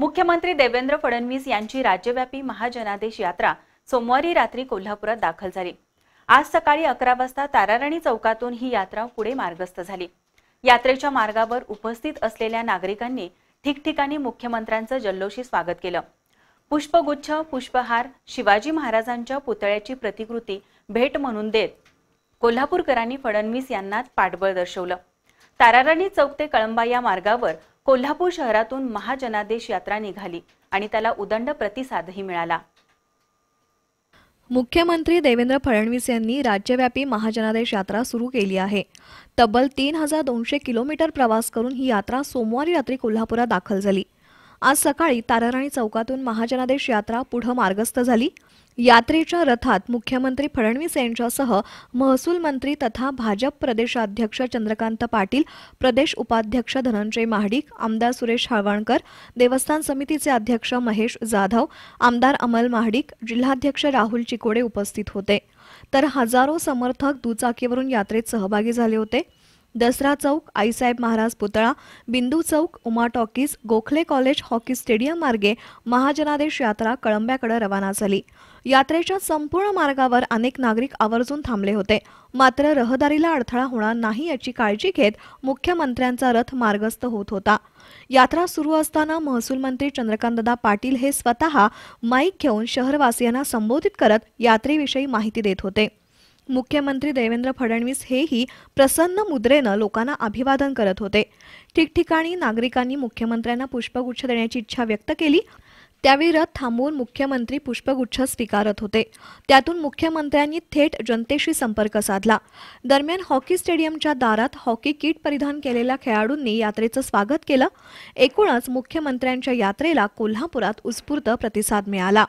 मुख्यमंत्री देवेंद्र फडणवीस यांची राज्यव्यापी महाजनादेश यात्रा सोमवारी रात्री कोल्हापुरात दाखल झाली आज सकाळी अकरा वाजता ताराराणी चौकातून ही यात्रा पुढे मार्गस्थ झाली यात्रेच्या मार्गावर उपस्थित असलेल्या नागरिकांनी ठिकठिकाणी मुख्यमंत्र्यांचं जल्लोषी स्वागत केलं पुष्पगुच्छ पुष्पहार शिवाजी महाराजांच्या पुतळ्याची प्रतिकृती भेट म्हणून देत कोल्हापूरकरांनी फडणवीस यांना पाठबळ दर्शवलं ताराराणी चौक ते कळंबा या मार्गावर कोल्हापूर शहरातून महाजनादेश यात्रा निघाली आणि त्याला उदंड प्रतिसादही मिळाला मुख्यमंत्री देवेंद्र फडणवीस यांनी राज्यव्यापी महाजनादेश यात्रा सुरू केली आहे तब्बल तीन हजार दोनशे किलोमीटर प्रवास करून ही यात्रा सोमवारी रात्री कोल्हापुरात दाखल झाली आज सकाळी ताराराणी चौकातून महाजनादेश यात्रा पुढे मार्गस्थ झाली यात्रेच्या रथात मुख्यमंत्री फडणवीस यांच्यासह महसूल मंत्री तथा भाजप प्रदेशाध्यक्ष चंद्रकांत पाटील प्रदेश उपाध्यक्ष धनंजय महाडिक आमदार सुरेश हळवणकर देवस्थान समितीचे अध्यक्ष महेश जाधव आमदार अमल महाडिक जिल्हाध्यक्ष राहुल चिकोडे उपस्थित होते तर हजारो समर्थक दुचाकीवरून यात्रेत सहभागी झाले होते दसरा चौक आईसाहेब महाराज पुतळा Bindu Chowk Uma talkies Gokhale college hockey stadium मार्गे महाजनादेश यात्रा कळंब्याकडे रवाना झाली यात्रेच्या संपूर्ण मार्गावर अनेक नागरिक आवर्जून थांबले होते मात्र रहदारीला अडथळा होणार नाही याची काळजी घेत मुख्यमंत्र्यांचा रथ मार्गस्थ होत होता यात्रा सुरू असताना महसूल मंत्री चंद्रकांतदा पाटील हे स्वतः माईक घेऊन शहरवासियांना संबोधित करत यात्रेविषयी माहिती देत होते मुख्यमंत्री देवेंद्र फडणवीस हेही प्रसन्न मुद्रेनं लोकांना अभिवादन करत होते ठिकठिकाणी नागरिकांनी मुख्यमंत्र्यांना पुष्पगुच्छ देण्याची इच्छा व्यक्त केली त्यावेळी रथ थांबवून मुख्यमंत्री पुष्पगुच्छ स्वीकारत होते त्यातून मुख्यमंत्र्यांनी थेट जनतेशी संपर्क साधला दरम्यान हॉकी स्टेडियमच्या दारात हॉकी किट परिधान केलेल्या खेळाडूंनी यात्रेचं स्वागत केलं एकूणच मुख्यमंत्र्यांच्या यात्रेला कोल्हापुरात उत्स्फूर्त प्रतिसाद मिळाला